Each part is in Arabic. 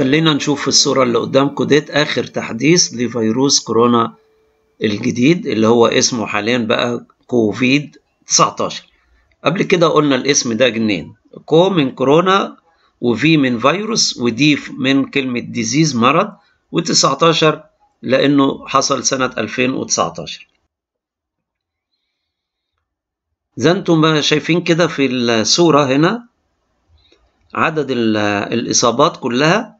خلينا نشوف في الصورة اللي قدامكم ديت آخر تحديث لفيروس كورونا الجديد اللي هو اسمه حاليا بقى كوفيد 19 قبل كده قلنا الاسم ده جنين كو من كورونا وفي من فيروس ودي من كلمة ديزيز مرض و19 لأنه حصل سنة 2019 زي انتم شايفين كده في الصورة هنا عدد الإصابات كلها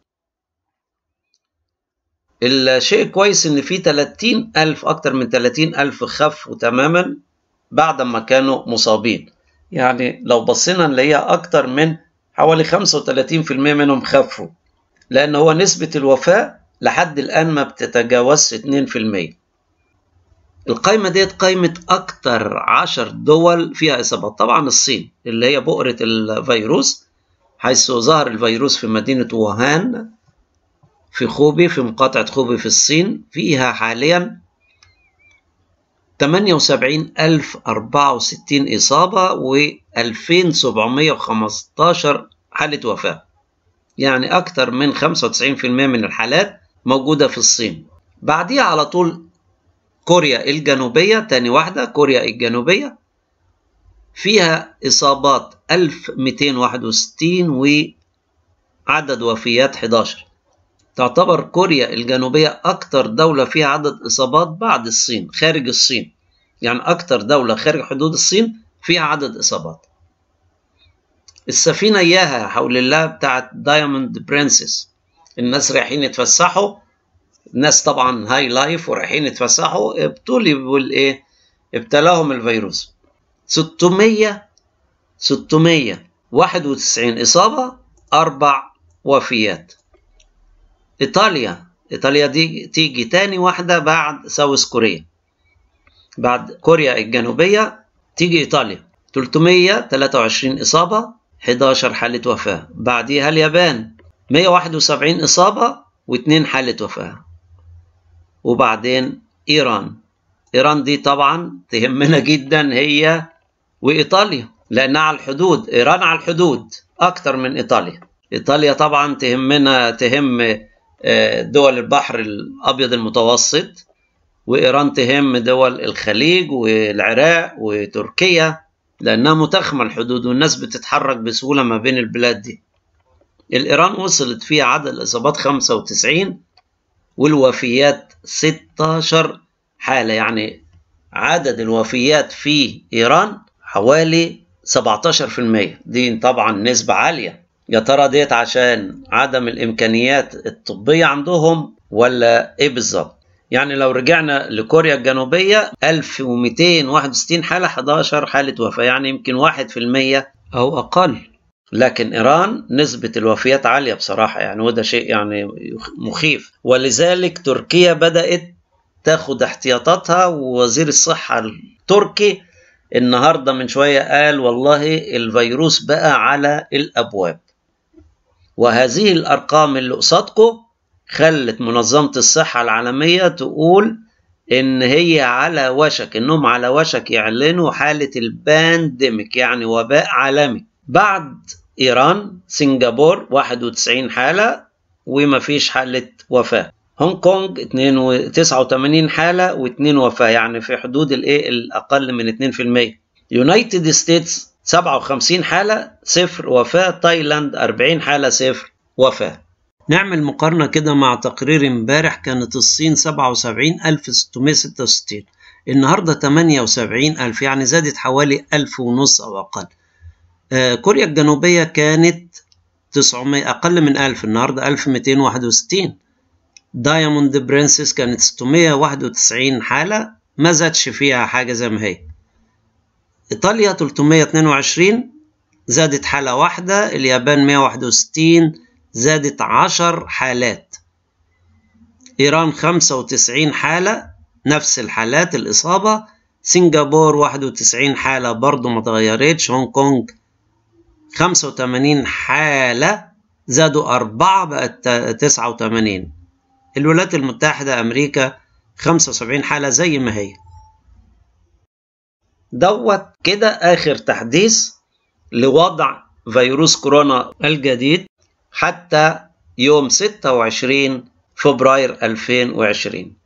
الشيء كويس ان في 30 الف اكتر من 30 الف خفوا تماما بعد ما كانوا مصابين يعني لو بصينا نلاقيها اكتر من حوالي 35% منهم خفوا لان هو نسبة الوفاة لحد الان ما بتتجاوزش 2% القايمة ديت قايمة أكتر عشر دول فيها إصابات طبعا الصين اللي هي بؤرة الفيروس حيث ظهر الفيروس في مدينة ووهان في خوبي في مقاطعة خوبي في الصين فيها حاليا 78064 إصابة و 2715 حالة وفاة يعني أكثر من 95% من الحالات موجودة في الصين بعديها على طول كوريا الجنوبية تاني واحدة كوريا الجنوبية فيها إصابات 1261 وعدد وفيات 11 تعتبر كوريا الجنوبية أكتر دولة فيها عدد إصابات بعد الصين خارج الصين يعني أكتر دولة خارج حدود الصين فيها عدد إصابات السفينة إياها حول الله بتاعت دايموند برنسس الناس رايحين يتفسحوا الناس طبعا هاي لايف ورايحين يتفسحوا ابتلوا الايه ابتلاهم الفيروس 600 691 إصابة أربع وفيات إيطاليا إيطاليا دي تيجي تاني واحدة بعد ساوث كوريا بعد كوريا الجنوبية تيجي إيطاليا 323 إصابة 11 حالة وفاة بعديها اليابان 171 إصابة و2 حالة وفاة وبعدين إيران إيران دي طبعا تهمنا جدا هي وإيطاليا لأنها على الحدود إيران على الحدود أكتر من إيطاليا إيطاليا طبعا تهمنا تهم دول البحر الأبيض المتوسط وإيران تهم دول الخليج والعراق وتركيا لأنها متخمة الحدود والناس بتتحرك بسهولة ما بين البلاد دي الإيران وصلت فيها عدد الإصابات 95 والوفيات 16 حالة يعني عدد الوفيات في إيران حوالي 17% دي طبعا نسبة عالية يا ترى ديت عشان عدم الامكانيات الطبيه عندهم ولا ايه بالظبط يعني لو رجعنا لكوريا الجنوبيه 1261 حاله 11 حاله وفاه يعني يمكن 1% او اقل لكن إيران نسبة الوفيات عالية بصراحة يعني وده شيء يعني مخيف ولذلك تركيا بدأت تاخد احتياطاتها ووزير الصحة التركي النهاردة من شوية قال والله الفيروس بقى على الأبواب وهذه الأرقام اللي قصادكم خلت منظمة الصحة العالمية تقول إن هي على وشك إنهم على وشك يعلنوا حالة البانديميك يعني وباء عالمي بعد إيران سنغافور 91 حالة ومفيش حالة وفاة هونج كونج 89 حالة و2 وفاة يعني في حدود الإيه الأقل من 2% يونايتد ستيتس 57 حالة صفر وفاة تايلاند 40 حالة صفر وفاة نعمل مقارنة كده مع تقرير امبارح كانت الصين 77666 النهاردة 78000 يعني زادت حوالي 1000 ونص أو أقل آه كوريا الجنوبية كانت 900 أقل من 1000 النهاردة 1261 دايموند برنسس كانت 691 حالة ما زادش فيها حاجة زي ما هي إيطاليا 322 زادت حالة واحدة اليابان 161 زادت 10 حالات إيران 95 حالة نفس الحالات الإصابة سنغابور 91 حالة برضو ما تغيرتش هونغ كونغ 85 حالة زادوا 4 بقت 89 الولايات المتحدة أمريكا 75 حالة زي ما هي دوت كده آخر تحديث لوضع فيروس كورونا الجديد حتى يوم 26 فبراير 2020